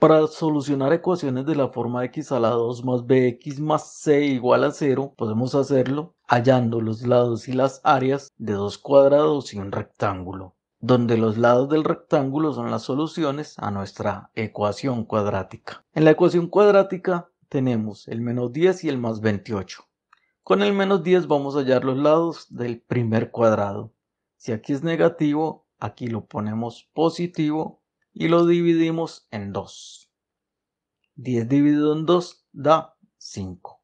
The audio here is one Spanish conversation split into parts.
Para solucionar ecuaciones de la forma x a la 2 más bx más c igual a 0, podemos hacerlo hallando los lados y las áreas de dos cuadrados y un rectángulo, donde los lados del rectángulo son las soluciones a nuestra ecuación cuadrática. En la ecuación cuadrática tenemos el menos 10 y el más 28. Con el menos 10 vamos a hallar los lados del primer cuadrado. Si aquí es negativo, aquí lo ponemos positivo y lo dividimos en 2. 10 dividido en 2 da 5.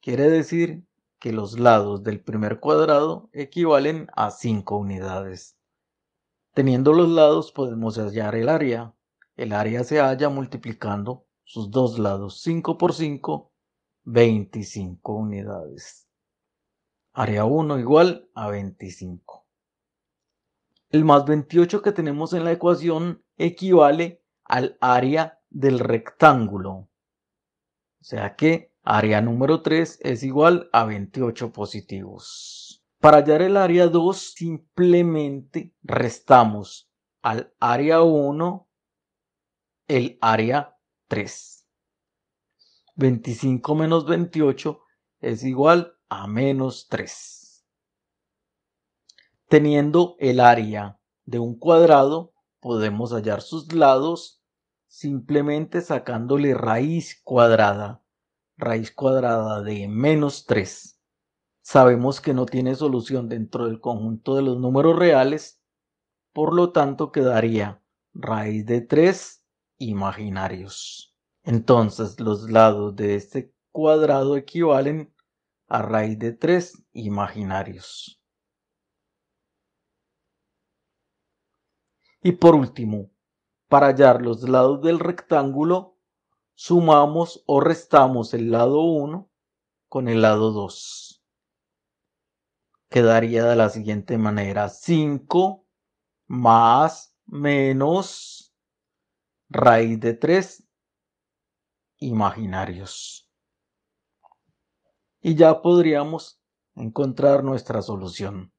Quiere decir que los lados del primer cuadrado equivalen a 5 unidades. Teniendo los lados podemos hallar el área. El área se halla multiplicando sus dos lados 5 por 5, 25 unidades. Área 1 igual a 25 el más 28 que tenemos en la ecuación equivale al área del rectángulo. O sea que área número 3 es igual a 28 positivos. Para hallar el área 2 simplemente restamos al área 1 el área 3. 25 menos 28 es igual a menos 3. Teniendo el área de un cuadrado, podemos hallar sus lados simplemente sacándole raíz cuadrada, raíz cuadrada de menos 3. Sabemos que no tiene solución dentro del conjunto de los números reales, por lo tanto quedaría raíz de 3 imaginarios. Entonces los lados de este cuadrado equivalen a raíz de 3 imaginarios. Y por último, para hallar los lados del rectángulo, sumamos o restamos el lado 1 con el lado 2. Quedaría de la siguiente manera, 5 más menos raíz de 3 imaginarios. Y ya podríamos encontrar nuestra solución.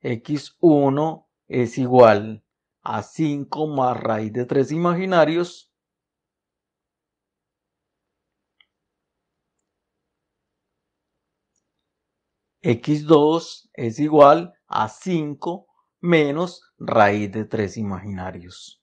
x1 es igual a 5 más raíz de 3 imaginarios x2 es igual a 5 menos raíz de 3 imaginarios.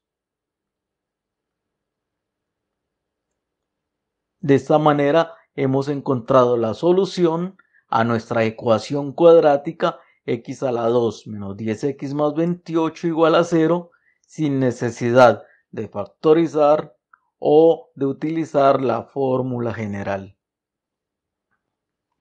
De esta manera hemos encontrado la solución a nuestra ecuación cuadrática x a la 2 menos 10x más 28 igual a 0 sin necesidad de factorizar o de utilizar la fórmula general.